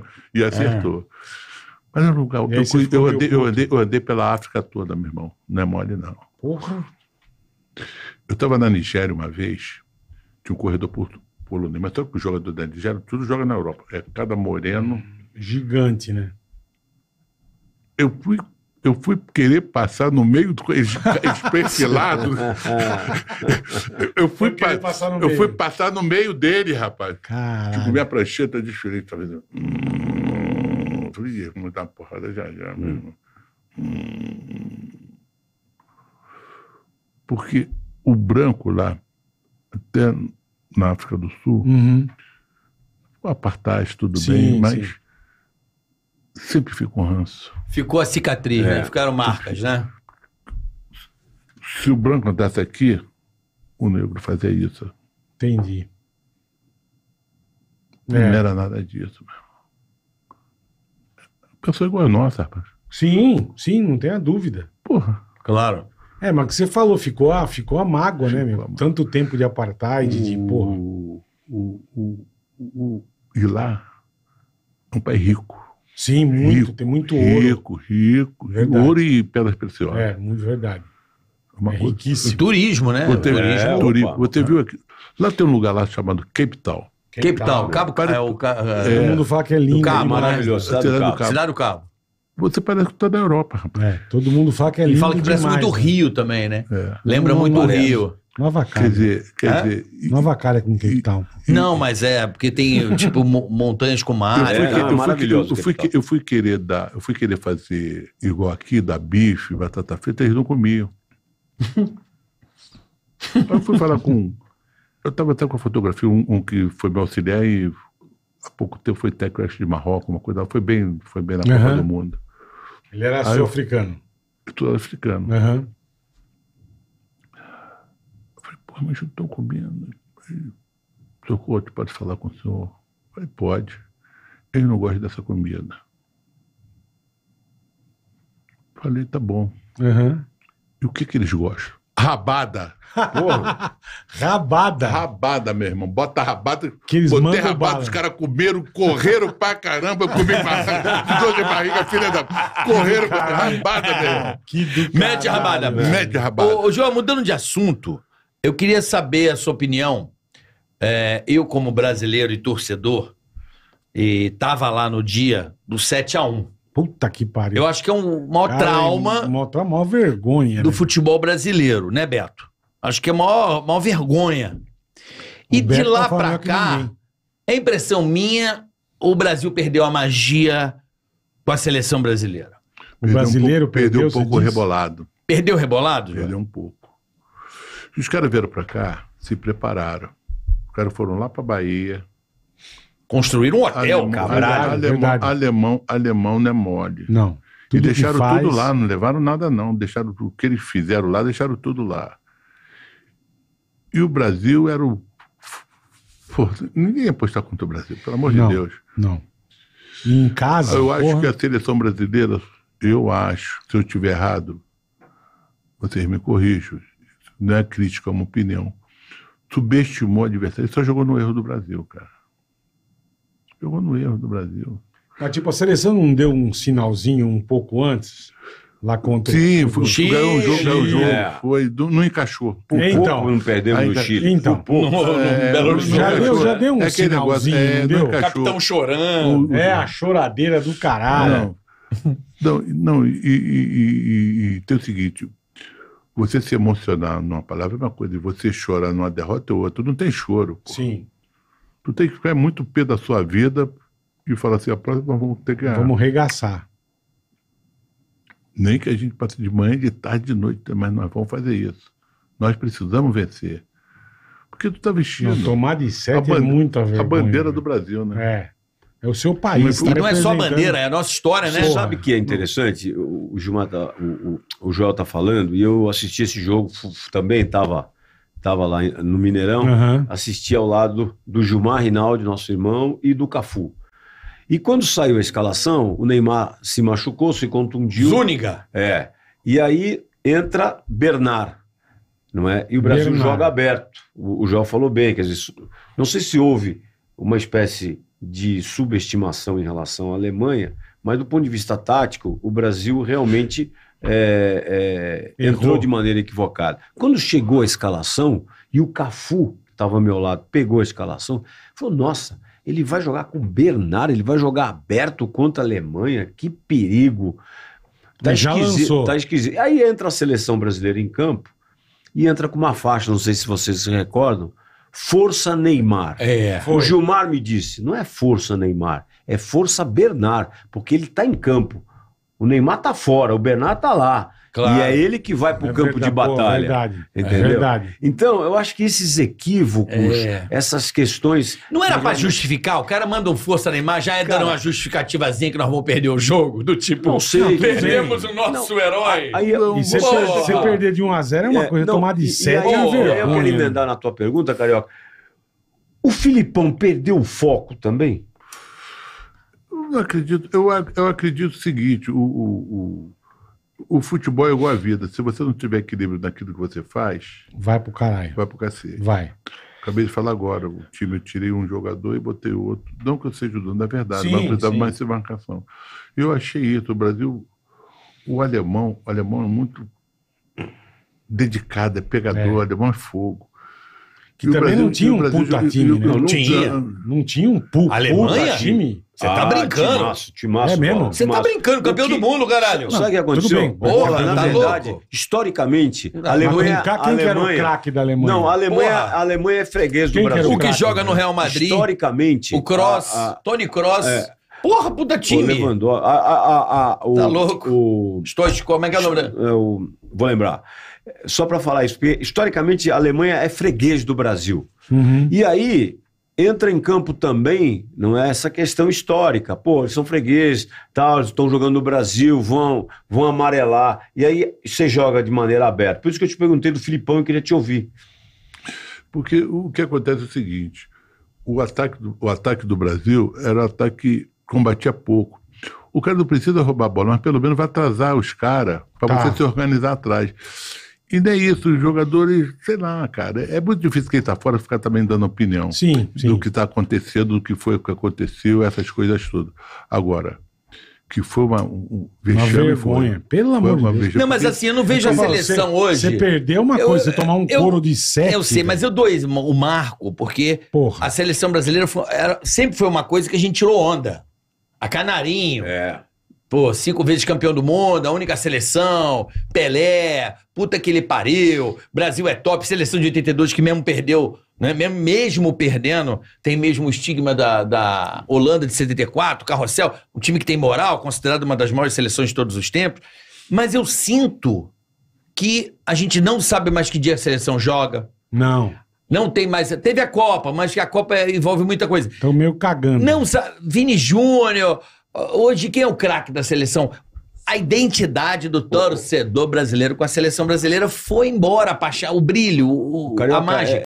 e acertou. É. Mas é um lugar. Eu, eu, andei, eu, andei, eu andei pela África toda, meu irmão. Não é mole, não. Porra! Eu estava na Nigéria uma vez, tinha um corredor polonês, mas tanto o jogador da Nigéria, tudo joga na Europa. É cada moreno. Hum, gigante, né? Eu fui eu fui querer passar no meio do especelado. eu fui, pa passar no eu meio. fui passar no meio dele, rapaz. Tipo, minha prancheta é de chile, tá vendo? Hum, falei, dar uma porrada já já hum. mesmo. Hum. Porque o branco lá, até na África do Sul, uhum. o apartheid, tudo sim, bem, mas sim. Sempre fica um ranço. Ficou a cicatriz, né? é. né? Ficaram marcas, né? Se o branco andasse aqui, o negro fazia isso. Entendi. Não é. era nada disso. Pessoa é igual a nossa, rapaz. Sim, sim, não tenha dúvida. Porra. Claro. É, mas que você falou, ficou a, ficou a mágoa, ficou né, meu? Mágoa. Tanto tempo de apartheid, o... de porra. O, o, o, o, e lá, é um pai rico. Sim, muito. Rico, tem muito ouro. Rico, rico. Ouro e pedras preciosas. É, muito verdade. É uma é riquíssimo. Turismo, né? Você, turismo. É, turismo. Opa, você viu aqui. Lá tem um lugar lá chamado Cape Town. Cape, Town. Cabo Cabo. É, é, o, é, é, Todo mundo fala que é lindo. Cabo, maravilhoso. Cidade, Cidade do Cabo. Cidade do Cabo. Você parece que está da Europa, rapaz. É, todo mundo fala que é lindo. E fala que demais, parece muito né? Rio também, né? É. Lembra muito o Rio. Nova cara. Quer dizer, quer é? dizer com Cape Town. Não, mas é, porque tem tipo montanhas com mar. é, é maravilhoso eu, fui, querer dar, eu fui querer fazer igual aqui, dar bife, batata frita, eles não comiam. eu fui falar com. Eu estava até com a fotografia, um, um, que foi meu auxiliar e há pouco tempo foi tech crash de Marrocos, uma coisa. Foi bem, foi bem na uhum. Copa do Mundo. Ele era sul-africano. Todo africano. Uhum. Pô, mas eu estou comendo. Socorro, pode falar com o senhor? falei, pode. Ele não gosta dessa comida. falei, tá bom. Uhum. E o que que eles gostam? Rabada. Porra. rabada. Rabada, meu irmão. Bota rabada. Que eles Botei rabada, bala. os caras comeram, correram pra caramba. Eu comi barriga, dor de barriga, filha da. Correram pra rabada, meu irmão. Que do Mete rabada. Mete rabada. Ô, ô, João, mudando de assunto. Eu queria saber a sua opinião. É, eu, como brasileiro e torcedor, e tava lá no dia do 7 a 1 Puta que pariu. Eu acho que é um maior Cara, é trauma. É maior maior vergonha. Do né? futebol brasileiro, né, Beto? Acho que é maior, maior vergonha. O e Beto de tá lá tá pra cá, é impressão minha, o Brasil perdeu a magia com a seleção brasileira. O brasileiro perdeu um pouco, perdeu, perdeu um pouco rebolado. Perdeu rebolado? Perdeu um pouco os caras vieram para cá, se prepararam. Os caras foram lá para Bahia. Construíram um hotel, alemão, alemão, alemão, alemão não é mole. Não. e deixaram faz... tudo lá, não levaram nada, não. Deixaram o que eles fizeram lá, deixaram tudo lá. E o Brasil era o. ninguém ia apostar contra o Brasil, pelo amor não, de Deus. Não. E em casa. Eu porra. acho que a seleção brasileira, eu acho, se eu estiver errado, vocês me corrijam não é crítica, é uma opinião. Subestimou o adversário. Ele só jogou no erro do Brasil, cara. Jogou no erro do Brasil. Mas, tipo, a seleção não deu um sinalzinho um pouco antes? Lá contra Sim, o foi, Chile. ganhou o jogo, ganhou o jogo. É. Foi, não encaixou. É, por então, pouco não perdemos ainda, no Chile. Então, por pouco. No, no é, já, deu, já deu um é sinalzinho, negócio, é, Capitão chorando. é, a choradeira do caralho. Não, não, não e, e, e, e tem o seguinte, você se emocionar numa palavra é uma coisa, e você chorar numa derrota é outra. Tu não tem choro. Pô. Sim. Tu tem que ficar muito pé da sua vida e falar assim: a próxima vamos ter que ganhar. Vamos regaçar. Nem que a gente passe de manhã, de tarde, de noite, mas nós vamos fazer isso. Nós precisamos vencer. Porque tu tá vestindo. Não, tomar de sete é a bandeira, é muita vergonha. A bandeira do Brasil, né? É. É o seu país. Tá não é só bandeira, é a nossa história, né? Porra. Sabe que é interessante? O, Gilmar tá, o, o, o Joel tá falando, e eu assisti esse jogo também, tava, tava lá no Mineirão, uhum. assisti ao lado do Gilmar Rinaldi, nosso irmão, e do Cafu. E quando saiu a escalação, o Neymar se machucou, se contundiu. Zúñiga! É. E aí entra Bernard, não é? E o Brasil Bernard. joga aberto. O, o Joel falou bem, quer dizer, não sei se houve uma espécie de subestimação em relação à Alemanha, mas do ponto de vista tático, o Brasil realmente é, é, entrou de maneira equivocada. Quando chegou a escalação e o Cafu, que estava ao meu lado, pegou a escalação, falou: nossa, ele vai jogar com Bernardo, ele vai jogar aberto contra a Alemanha, que perigo. Tá já lançou. Tá esquisito. Aí entra a seleção brasileira em campo e entra com uma faixa, não sei se vocês se recordam, Força Neymar. É, o Gilmar me disse: não é força Neymar, é força Bernard, porque ele está em campo. O Neymar tá fora, o Bernard tá lá. Claro. E é ele que vai para o é campo verdade, de é batalha. Pô, verdade. É Entendeu? É verdade. Então, eu acho que esses equívocos, é. essas questões. Não era para justificar? O cara manda um força Neymar, já é cara, dando uma justificativazinha que nós vamos perder o jogo? Do tipo, não sei, perdemos o nosso não. herói. Aí, eu, é e se você perder de 1 a 0 é uma é, coisa, não, tomar de 7 é vergonha. Eu queria emendar na tua pergunta, Carioca. O Filipão perdeu o foco também? não acredito. Eu, eu acredito o seguinte: o, o, o, o futebol é igual a vida. Se você não tiver equilíbrio naquilo que você faz. Vai pro caralho. Vai pro cacete. Vai. Acabei de falar agora, o time, eu tirei um jogador e botei outro. Não que eu seja o dono da verdade, sim, mas precisava mais de marcação. Eu achei isso. O Brasil, o alemão, o alemão é muito dedicado, é pegador, é. alemão é fogo que também Brasil, não tinha um Brasil, puta time, né? Não tinha. Não tinha um pu Alemanha? puta time. Você tá ah, brincando. Timaço, timaço, é mesmo? Você tá brincando, campeão que... do mundo, caralho. Não, Sabe o que aconteceu? Bem, Porra, na verdade, tá louco. historicamente, a Alemanha... Brincar, quem Alemanha, era o craque da Alemanha? Não, a Alemanha, a Alemanha é freguês do Brasil. o, que joga no Real Madrid... Historicamente... O Cross a, a, Tony Cross É, Porra, puta time! O Lewandowski... A, a, a, a, o, tá louco? O, Stoichkov, como é que é o nome dele? É o vou lembrar. Só para falar isso, porque historicamente a Alemanha é freguês do Brasil. Uhum. E aí entra em campo também, não é essa questão histórica. Pô, eles são fregueses, tal, estão jogando no Brasil, vão, vão amarelar. E aí você joga de maneira aberta. Por isso que eu te perguntei do Filipão e queria te ouvir. Porque o que acontece é o seguinte: o ataque do, o ataque do Brasil era um ataque que combatia pouco. O cara não precisa roubar a bola, mas pelo menos vai atrasar os caras para tá. você se organizar atrás. E nem isso, os jogadores, sei lá, cara, é muito difícil quem está fora ficar também dando opinião sim, sim. do que está acontecendo, do que foi, o que aconteceu, essas coisas todas. Agora, que foi uma, um vexame, uma vergonha. Foi, pelo amor de Deus. Não, mas assim, eu não vejo a seleção você, hoje. Você perdeu uma eu, coisa, você tomar um eu, couro de sete. Eu sei, velho. mas eu dou o marco, porque Porra. a seleção brasileira foi, era, sempre foi uma coisa que a gente tirou onda. A Canarinho. É. Pô, cinco vezes campeão do mundo, a única seleção, Pelé, puta que ele pariu, Brasil é top, seleção de 82 que mesmo perdeu, né? mesmo, mesmo perdendo, tem mesmo o estigma da, da Holanda de 74, Carrossel, um time que tem moral, considerado uma das maiores seleções de todos os tempos. Mas eu sinto que a gente não sabe mais que dia a seleção joga. Não. Não tem mais. Teve a Copa, mas que a Copa envolve muita coisa. Estão meio cagando. Não, Vini Júnior. Hoje, quem é o craque da seleção? A identidade do torcedor brasileiro com a seleção brasileira foi embora, a o brilho, o, Carioca, a mágica. É...